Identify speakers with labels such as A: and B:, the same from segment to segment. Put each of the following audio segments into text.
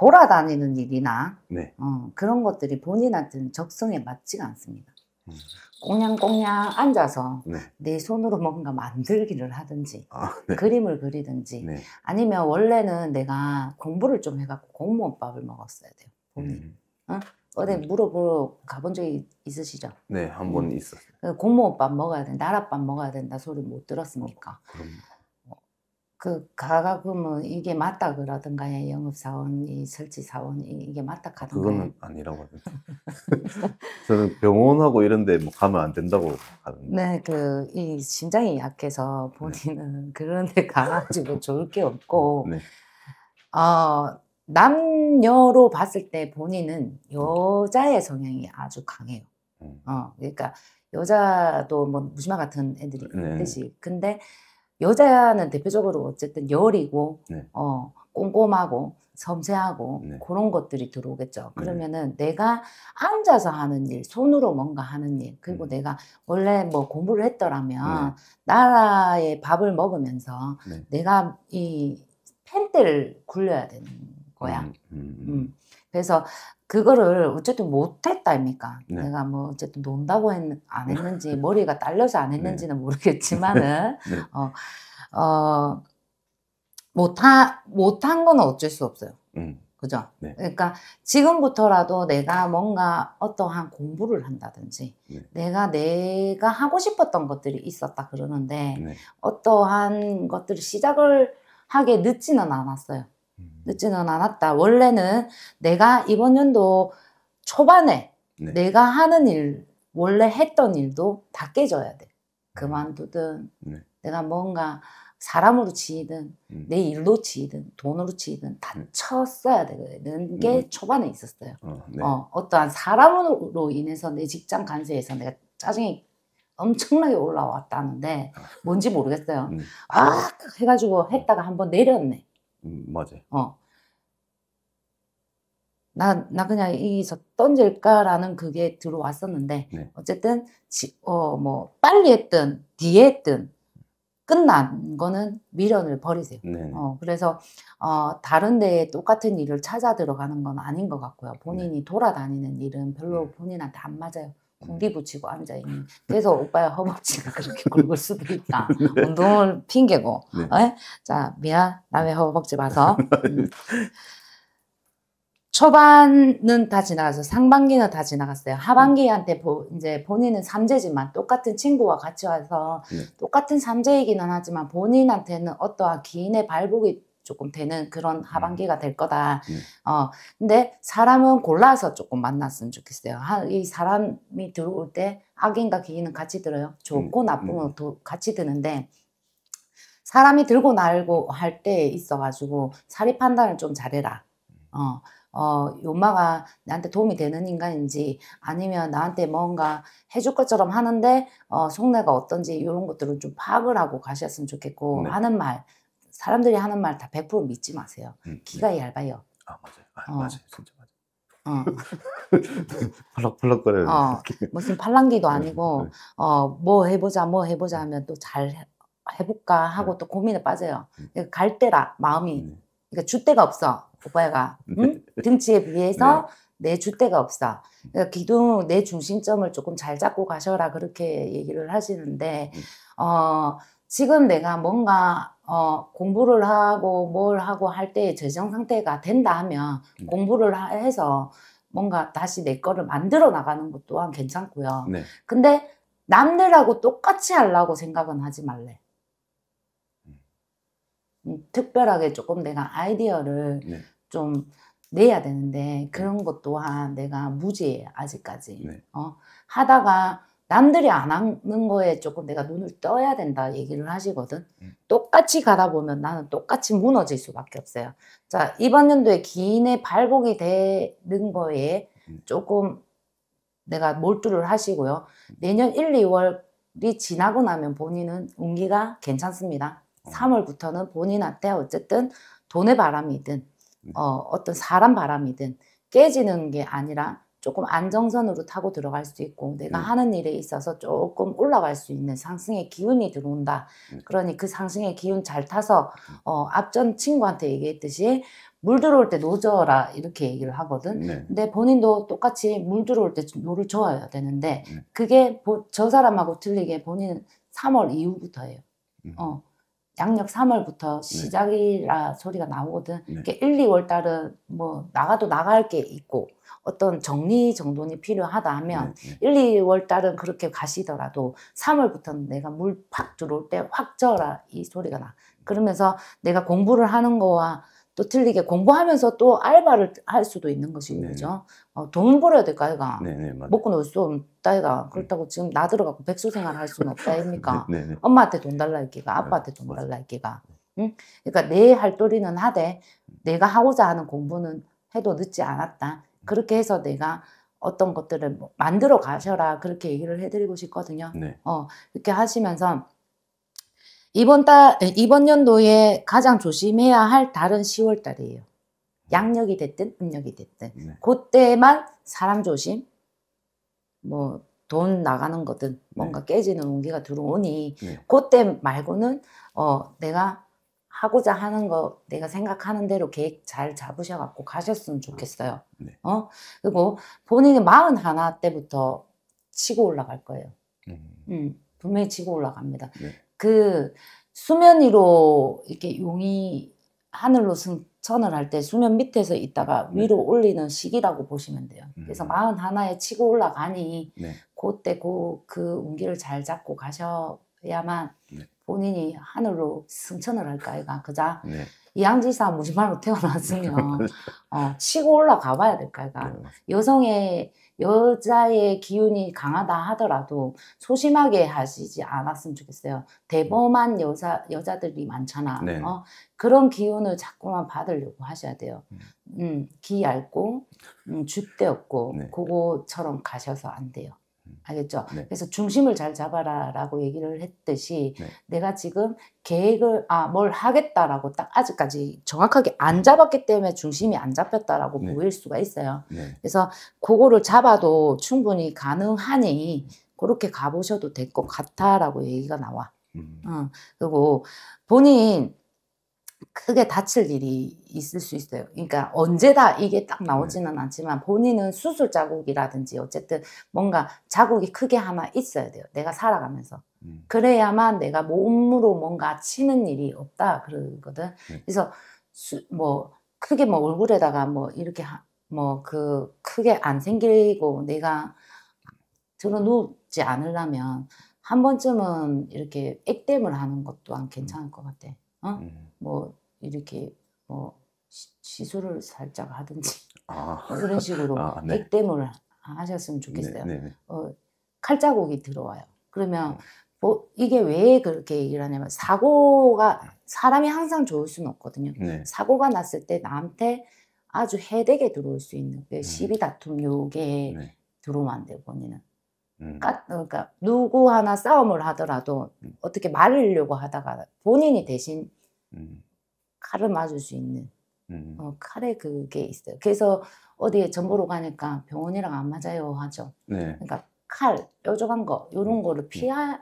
A: 돌아다니는 일이나 네. 어, 그런 것들이 본인한테는 적성에 맞지가 않습니다. 음. 꽁냥꽁냥 앉아서 네. 내 손으로 뭔가 만들기를 하든지 아, 네. 그림을 그리든지 네. 아니면 원래는 내가 공부를 좀 해갖고 공무원밥을 먹었어야 돼요. 음. 어? 어디 물어보러 가본 적이 있으시죠? 네, 한번 음. 있었어요. 그 공무원밥 먹어야 된다, 나랏밥 먹어야 된다 소리 못 들었습니까? 어, 그 가가금은 이게 맞다 그러던가요? 영업사원, 이 설치사원 이게 이 맞다 가던가요 그거는 아니라고 저는 병원하고 이런데 뭐 가면 안 된다고 네, 그이 심장이 약해서 네. 본인은 네. 그런데 가가지고 좋을 게 없고, 네. 어 남녀로 봤을 때 본인은 여자의 성향이 아주 강해요. 음. 어 그러니까 여자도 뭐 무시마 같은 애들이 네. 있듯이, 네. 근데 여자는 대표적으로 어쨌든 여리고 네. 어 꼼꼼하고 섬세하고 네. 그런 것들이 들어오겠죠. 네. 그러면은 네. 내가 앉아서 하는 일, 손으로 뭔가 하는 일, 그리고 음. 내가 원래 뭐 공부를 했더라면 네. 나라의 밥을 먹으면서 네. 내가 이 펜대를 굴려야 되는 거야. 음, 음, 음. 음. 그래서 그거를 어쨌든 못했다 아니까 네. 내가 뭐 어쨌든 논다고 했, 안 네. 했는지 머리가 딸려서 안 네. 했는지는 네. 모르겠지만은 네. 어, 어 못하 못한 건 어쩔 수 없어요. 음. 그죠? 네. 그러니까 지금부터라도 내가 뭔가 어떠한 공부를 한다든지 내가 내가 하고 싶었던 것들이 있었다 그러는데 어떠한 것들을 시작을 하게 늦지는 않았어요. 늦지는 않았다. 원래는 내가 이번 연도 초반에 네. 내가 하는 일, 원래 했던 일도 다 깨져야 돼. 그만두든, 네. 내가 뭔가 사람으로 지이든, 음. 내 일로 지이든, 돈으로 지이든 다 음. 쳤어야 되는 음. 게 음. 초반에 있었어요. 어, 네. 어, 떠한 사람으로 인해서 내 직장 간세에서 내가 짜증이 엄청나게 올라왔다는데 아. 뭔지 모르겠어요. 아 해가지고 했다가 한번 내렸네. 음, 맞아. 어. 나, 나 그냥 이기서 던질까라는 그게 들어왔었는데, 네. 어쨌든, 지, 어, 뭐, 빨리 했든, 뒤에 했든, 끝난 거는 미련을 버리세요. 네, 네. 어, 그래서, 어, 다른 데에 똑같은 일을 찾아 들어가는 건 아닌 것 같고요. 본인이 네. 돌아다니는 일은 별로 네. 본인한테 안 맞아요. 궁디 붙이고 앉아 있는. 그래서 오빠의 허벅지가 그렇게 굵을 수도 있다. 네. 운동을 핑계고. 네. 어? 자, 미야 남의 허벅지 봐서. 음. 초반은 다 지나가서 상반기는 다 지나갔어요. 하반기한테 보, 이제 본인은 삼재지만 똑같은 친구와 같이 와서 네. 똑같은 삼재이기는 하지만 본인한테는 어떠한 기인의 발복이 조금 되는 그런 음. 하반기가 될 거다. 음. 어, 근데 사람은 골라서 조금 만났으면 좋겠어요. 한, 이 사람이 들어올 때 악인과 기인은 같이 들어요. 좋고 나쁨은 음. 음. 같이 드는데 사람이 들고 날고 할 때 있어가지고 사리 판단을 좀 잘해라. 음. 어. 어, 요마가 나한테 도움이 되는 인간인지 아니면 나한테 뭔가 해줄 것처럼 하는데 어, 속내가 어떤지 이런 것들을 좀 파악을 하고 가셨으면 좋겠고 네. 하는 말 사람들이 하는 말 다 100% 믿지 마세요. 음, 네. 귀가 네. 얇아요. 아 맞아요. 아, 어. 맞아요. 진짜 맞아요. 어. 펄럭펄럭거려요. 어. 무슨 뭐 팔랑귀도 네, 아니고 네. 어뭐 해보자 뭐 해보자 네. 하면 또 잘 해볼까 하고 네. 또 고민에 빠져요. 그러니까 갈 때라 마음이 그러니까 주대가 없어 오빠가 응? 등치에 비해서 내 주대가 없어. 음. 그러니까 기둥 내 중심점을 조금 잘 잡고 가셔라 그렇게 얘기를 하시는데 음. 어. 지금 내가 뭔가 어, 공부를 하고 뭘 하고 할 때 재정 상태가 된다 하면 음. 공부를 해서 뭔가 다시 내 거를 만들어 나가는 것 또한 괜찮고요. 네. 근데 남들하고 똑같이 하려고 생각은 하지 말래. 음, 특별하게 조금 내가 아이디어를 네. 좀 내야 되는데 네. 그런 것 또한 내가 무지해 아직까지. 네. 어, 하다가 남들이 안 하는 거에 조금 내가 눈을 떠야 된다 얘기를 하시거든. 음. 똑같이 가다 보면 나는 똑같이 무너질 수밖에 없어요. 자, 이번 연도에 기인의 발목이 되는 거에 음. 조금 내가 몰두를 하시고요. 내년 1, 2월이 지나고 나면 본인은 운기가 괜찮습니다. 3월부터는 어. 본인한테 어쨌든 돈의 바람이든 음. 어, 어떤 사람 바람이든 깨지는 게 아니라 조금 안정선으로 타고 들어갈 수 있고 내가 음. 하는 일에 있어서 조금 올라갈 수 있는 상승의 기운이 들어온다. 음. 그러니 그 상승의 기운 잘 타서 음. 어, 앞전 친구한테 얘기했듯이 물 들어올 때 노져라 이렇게 얘기를 하거든. 네. 근데 본인도 똑같이 물 들어올 때 노를 저어야 되는데 네. 그게 저 사람하고 틀리게 본인은 3월 이후부터예요. 음. 어. 양력 3월부터 시작이라 소리가 나오거든. 네. 이 1, 2월 달은 뭐 나가도 나갈 게 있고 어떤 정리 정돈이 필요하다 면 네, 네. 1, 2월 달은 그렇게 가시더라도 3월부터는 내가 물팍 들어올 때확쪄라이 소리가 나. 그러면서 내가 공부를 하는 거와 또 틀리게 공부하면서 또 알바를 할 수도 있는 것인 거죠. 네. 어, 돈 벌어야 될까 아이가. 네, 네, 먹고 놀 수 없다 아이가. 음. 그렇다고 지금 나 들어가고 백수 생활할 수는 없다 아닙니까? 엄마한테 돈 달라 이기가 아빠한테 돈 달라 이기가. 응? 그러니까 내 할도리는 하되 내가 하고자 하는 공부는 해도 늦지 않았다. 그렇게 해서 내가 어떤 것들을 뭐 만들어 가셔라 그렇게 얘기를 해드리고 싶거든요. 네. 어, 이렇게 하시면서 이번 달, 이번 연도에 가장 조심해야 할 달은 10월 달이에요. 음. 양력이 됐든 음력이 됐든. 네. 그때만 사람 조심, 뭐, 돈 나가는 거든 뭔가 네. 깨지는 온기가 들어오니, 네. 그때 말고는, 어, 내가 하고자 하는 거 내가 생각하는 대로 계획 잘 잡으셔갖고 가셨으면 아, 좋겠어요. 네. 어 그리고 본인이 마흔 하나 때부터 치고 올라갈 거예요. 음. 음 분명히 치고 올라갑니다. 네. 그 수면 위로 이렇게 용이 하늘로 승천을 할 때 수면 밑에서 있다가 네. 위로 올리는 시기라고 보시면 돼요. 음. 그래서 마흔 하나에 치고 올라가니 네. 그때 그, 그 운기를 잘 잡고 가셔야만 네. 본인이 하늘로 승천을 할까 이가 그자 네. 이양지사 무지말로 태어났으면 어, 치고 올라가봐야 될까 이가 네, 여성의 여자의 기운이 강하다 하더라도 소심하게 하시지 않았으면 좋겠어요. 대범한 여자 여자들이 많잖아. 네. 어? 그런 기운을 자꾸만 받으려고 하셔야 돼요. 음, 음 기 얇고 음, 줏대 없고 네. 그거처럼 가셔서 안 돼요. 음. 알겠죠? 네. 그래서 중심을 잘 잡아라라고 얘기를 했듯이 네. 내가 지금 계획을 아 뭘 하겠다라고 딱 아직까지 정확하게 안 잡았기 때문에 중심이 안 잡혔다라고 네. 보일 수가 있어요. 네. 그래서 그거를 잡아도 충분히 가능하니 그렇게 가보셔도 될 것 같아라고 얘기가 나와. 음. 어, 그리고 본인 크게 다칠 일이 있을 수 있어요. 그러니까 언제 다 이게 딱 음. 나오지는 않지만 본인은 수술 자국이라든지 어쨌든 뭔가 자국이 크게 하나 있어야 돼요. 내가 살아가면서. 음. 그래야만 내가 몸으로 뭔가 치는 일이 없다 그러거든. 네. 그래서 수, 뭐 크게 뭐 얼굴에다가 뭐 이렇게 뭐 그 크게 안 생기고 내가 들어 누지 않으려면 한 번쯤은 이렇게 액땜을 하는 것도 괜찮을 것 같아. 어? 음. 뭐 이렇게 뭐 시, 술을 살짝 하든지 아. 뭐런 식으로 아, 네. 액땜을 하셨으면 좋겠어요. 네, 네. 어, 칼자국이 들어와요. 그러면 음. 뭐 이게 왜 그렇게 얘기를 하냐면 사고가 사람이 항상 좋을 수는 없거든요. 네. 사고가 났을 때 나한테 아주 해대게 들어올 수 있는 그 시비 음. 다툼 요게 네. 들어오면 안 돼요 본인은 음. 까, 그러니까 누구 하나 싸움을 하더라도 음. 어떻게 말리려고 하다가 본인이 대신 음. 칼을 맞을 수 있는 어, 칼에 그게 있어요. 그래서 어디에 전보로 가니까 병원이랑 안 맞아요 하죠. 네. 그러니까 칼, 뾰족한 거 이런 거를 피해야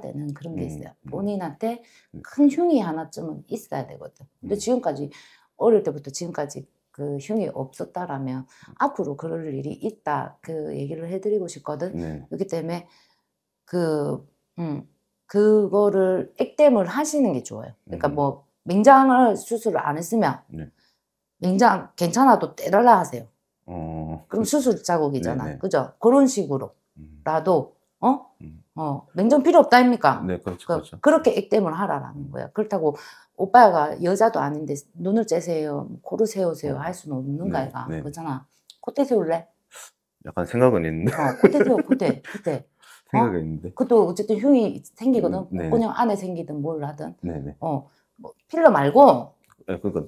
A: 되는 그런 게 있어요. 본인한테 큰 흉이 하나쯤은 있어야 되거든. 근데 지금까지 어릴 때부터 지금까지 그 흉이 없었다라면 앞으로 그럴 일이 있다 그 얘기를 해드리고 싶거든. 네. 그렇기 때문에 그 음, 그거를 액땜을 하시는 게 좋아요. 그러니까 음. 뭐 맹장을 수술을 안 했으면 네. 맹장 괜찮아도 때달라 하세요. 어... 그럼 수술 자국이잖아, 네네. 네. 그죠? 그런 식으로라도 음. 어, 음. 어, 맹장 필요 없다입니까? 네, 그렇죠, 그니까 그렇죠. 그렇게 액땜을 하라라는 음. 거야. 그렇다고 오빠가 여자도 아닌데 눈을 째세요, 뭐 코를 세우세요 어. 할 수는 없는 네, 거야. 네. 그렇잖아. 콧대 세울래? 약간 생각은 있는데. 어, 콧대 세워, 콧대, 콧대. 생각은 어? 있는데. 그것도 어쨌든 흉이 생기거든. 음, 그냥 네. 안에 생기든 뭘 하든. 네네. 네. 어, 뭐 필러 말고. 네, 그러니까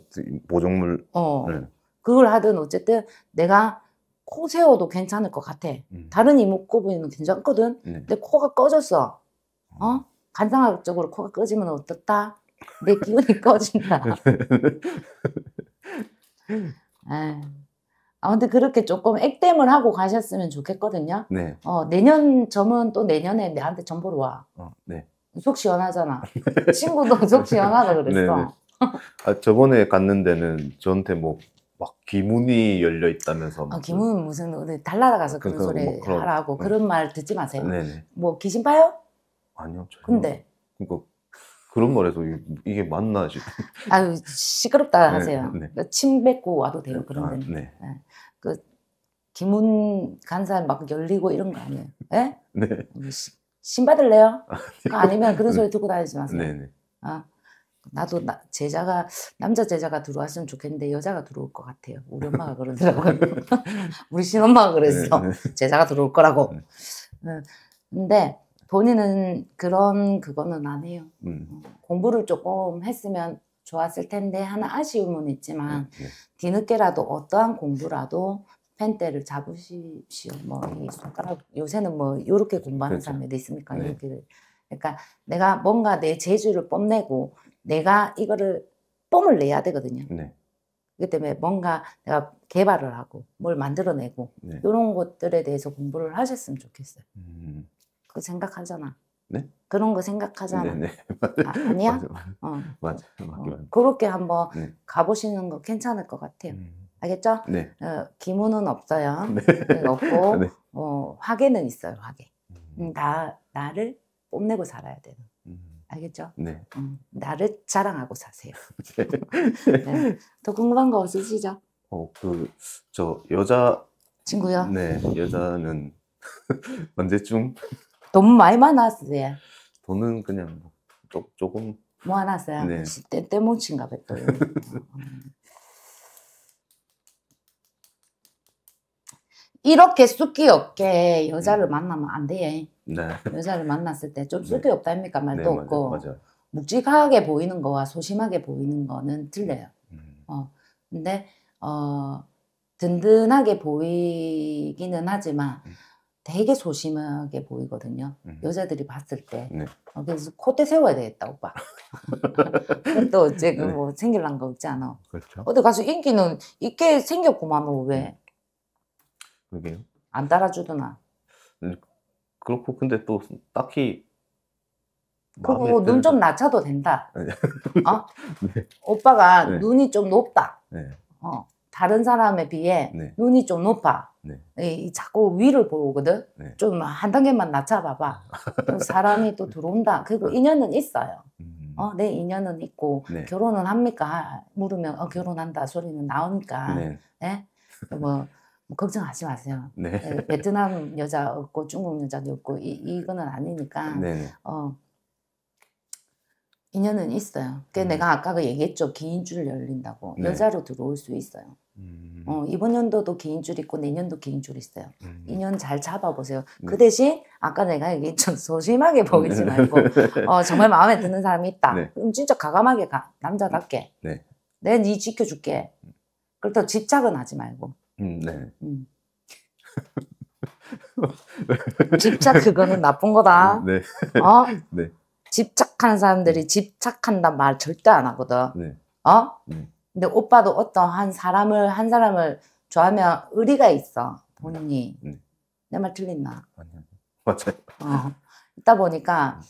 A: 보정물. 어. 네. 그걸 하든 어쨌든 내가 코 세워도 괜찮을 것 같아. 음. 다른 이목구비는 괜찮거든. 네. 근데 코가 꺼졌어. 어? 음. 간상학적으로 코가 꺼지면 어떻다? 내 기운이 꺼진다. 네, 네. 아, 아무튼 그렇게 조금 액땜을 하고 가셨으면 좋겠거든요. 네. 어, 내년 점은 또 내년에 내한테 점보러 와. 어, 네. 속 시원하잖아. 친구도 속 시원하다 네, 그랬어. 네, 아, 저번에 갔는데는 저한테 뭐, 막 기문이 열려 있다면서. 아, 기문 무슨, 어디 달나라 가서 그런 그러니까, 소리 뭐 그런, 하라고 네. 그런 말 듣지 마세요. 네네. 뭐 귀신 봐요? 아니요. 전혀. 근데. 그러니까 그런 거에서 이- 게 맞나 싶. 아유 시끄럽다 네, 하세요. 네. 그러니까 침 뱉고 와도 돼요 아, 그런 데는. 아, 네. 예. 그 김훈 간사 막 열리고 이런 거 아니에요. 예? 네. 뭐 신 받을래요? 그 아니면 그런 네. 소리 듣고 다니지 마세요. 네. 네. 아, 나도 나- 제자가 남자 제자가 들어왔으면 좋겠는데 여자가 들어올 것 같아요. 우리 엄마가 그러더라고요. 우리 신엄마가 그랬어. 네, 네. 제자가 들어올 거라고. 네. 음, 근데 본인은 그런 그거는 안 해요. 음. 어, 공부를 조금 했으면 좋았을 텐데 하나 아쉬움은 있지만 네, 네. 뒤늦게라도 어떠한 공부라도 펜대를 잡으십시오. 뭐이 손가락 요새는 뭐 이렇게 공부하는 그렇죠. 사람들도 있으니까 네. 이렇게 그러니까 내가 뭔가 내 재주를 뽐내고 내가 이거를 뽐을 내야 되거든요. 네. 그 때문에 뭔가 내가 개발을 하고 뭘 만들어내고 네. 이런 것들에 대해서 공부를 하셨으면 좋겠어요. 음. 그 생각하잖아. 네? 그런 거 생각하잖아. 네네. 아, 니야 맞아, 맞아. 어. 맞아. 어. 맞긴 어. 그렇게 한번 네. 가보시는 거 괜찮을 것 같아요. 음. 알겠죠? 네. 어, 기문은 없어요. 네. 네. 없고 아, 네. 어, 화계는 있어요. 화계. 음. 음 나 나를 뽐내고 살아야 되 음. 알겠죠? 네. 음, 나를 자랑하고 사세요. 네. 더 궁금한 거 없으시죠? 어, 그 저 여자 친구요? 네, 여자는 언제쯤 돈 많이 많았어요. 돈은 그냥 뭐 조, 조금 모아놨어요. 네. 때, 때뭉친가 봐요. 음. 이렇게 쑥기 없게 여자를 음. 만나면 안 돼. 네. 여자를 만났을 때좀 네. 쑥기 네. 없다입니까? 말도 네, 없고. 맞아, 맞아. 묵직하게 보이는 거와 소심하게 보이는 거는 틀려요. 음. 어, 근데, 어, 든든하게 보이기는 하지만, 음. 되게 소심하게 보이거든요. 음. 여자들이 봤을 때. 네. 어, 그래서 콧대 세워야 되겠다, 오빠. 또 어째 네. 뭐 생길란 거 없지 않아. 그렇죠. 어디 가서 인기는 있게 생겼고만 왜? 음. 그게요. 안 따라주더나. 음, 그렇고 근데 또 딱히 그리고 눈 좀 낮춰도 된다. 네. 어? 네. 오빠가 네. 눈이 좀 높다. 어. 다른 사람에 비해 네. 눈이 좀 높아. 네. 이, 자꾸 위를 보거든. 네. 좀한 단계만 낮춰봐봐. 사람이 또 들어온다. 그리고 아. 인연은 있어요. 음. 어, 내 네, 인연은 있고 네. 결혼은 합니까? 물으면 어, 결혼한다 소리는 나오니까. 네. 네? 뭐, 뭐 걱정하지 마세요. 네. 네 베트남 여자 없고 중국 여자도 없고 이, 이거는 아니니까. 네. 어, 인연은 있어요. 그 음. 내가 아까 그 얘기했죠. 개인줄 열린다고. 네. 여자로 들어올 수 있어요. 음. 어, 이번 연도도 개인줄 있고 내년도 개인줄 있어요. 음. 인연 잘 잡아보세요. 네. 그 대신 아까 내가 얘기했죠. 소심하게 보이지 말고 네. 어, 정말 마음에 드는 사람이 있다. 네. 그럼 진짜 과감하게 가. 남자답게. 네. 내가 네 지켜줄게. 그렇다고 집착은 하지 말고. 음, 네. 음. 집착 그거는 나쁜 거다. 네. 어? 네. 집착하는 사람들이 음. 집착한단 말 절대 안 하거든. 네. 어? 네. 근데 오빠도 어떠한 사람을 한 사람을 좋아하면 의리가 있어 본인이. 네. 네. 내말 틀린나? 맞아요. 어. 있다 보니까 음.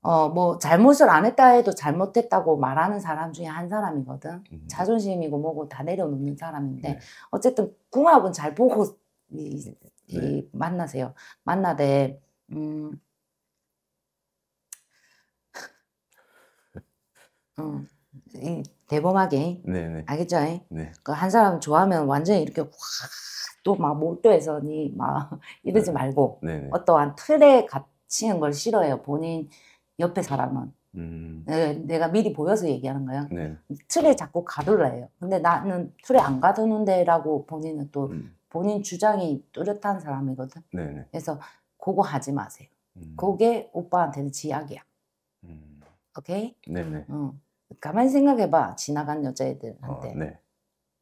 A: 어뭐 잘못을 안 했다 해도 잘못했다고 말하는 사람 중에 한 사람이거든. 음. 자존심이고 뭐고 다 내려놓는 사람인데 네. 어쨌든 궁합은 잘 보고 이, 네. 이 만나세요. 만나되 음. 어. 대범하게. 네네. 알겠죠? 네. 그한 사람 좋아하면 완전히 이렇게 확또 막 몰두해서 니막 이러지 네. 말고 네네. 어떠한 틀에 갇히는 걸 싫어해요. 본인 옆에 사람은. 음. 네, 내가 미리 보여서 얘기하는 거야. 네. 틀에 자꾸 가둘라 해요. 근데 나는 틀에 안 가두는데라고 본인은 또 음. 본인 주장이 뚜렷한 사람이거든. 네네. 그래서 그거 하지 마세요. 음. 그게 오빠한테는 지약이야. 음. 오케이? 네네. 응. 가만히 생각해봐 지나간 여자애들한테 어, 네.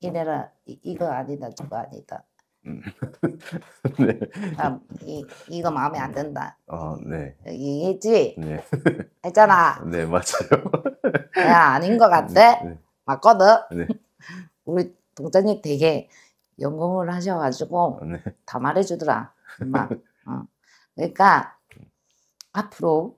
A: 이래라 이, 이거 아니다 저거 아니다 음. 네. 네. 아, 이, 이거 마음에 안 든다. 어, 네. 얘기했지? 네. 했잖아. 네, 맞아요. 야, 아닌 것 네, 같아? 네. 맞거든? 네. 우리 동자님 되게 연금을 하셔가지고 어, 네. 다 말해주더라. 막. 어. 그러니까 앞으로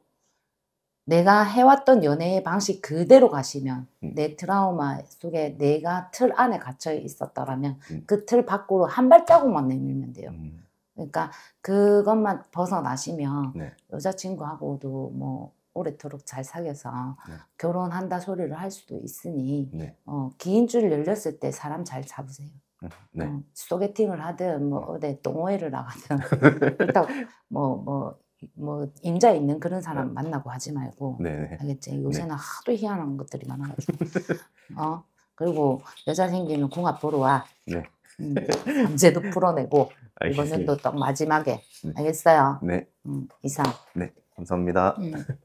A: 내가 해왔던 연애의 방식 그대로 가시면 음. 내 트라우마 속에 내가 틀 안에 갇혀 있었더라면 음. 그틀 밖으로 한 발자국만 내밀면 돼요. 음. 그러니까 그것만 벗어나시면 네. 여자친구하고도 뭐 오래도록 잘 사귀어서 네. 결혼한다 소리를 할 수도 있으니 네. 어, 긴줄 열렸을 때 사람 잘 잡으세요. 음, 어, 네. 어, 소개팅을 하든 뭐 음. 어디 동호회를 나가든 일단 뭐뭐 뭐 임자 있는 그런 사람 네. 만나고 하지 말고 네네. 알겠지? 네. 요새는 하도 희한한 것들이 많아가지고 어 그리고 여자 생기면 궁합 보러 와. 네. 음, 문제도 풀어내고 이번엔 또딱 마지막에 네. 알겠어요. 네. 음, 이상. 네. 감사합니다. 음.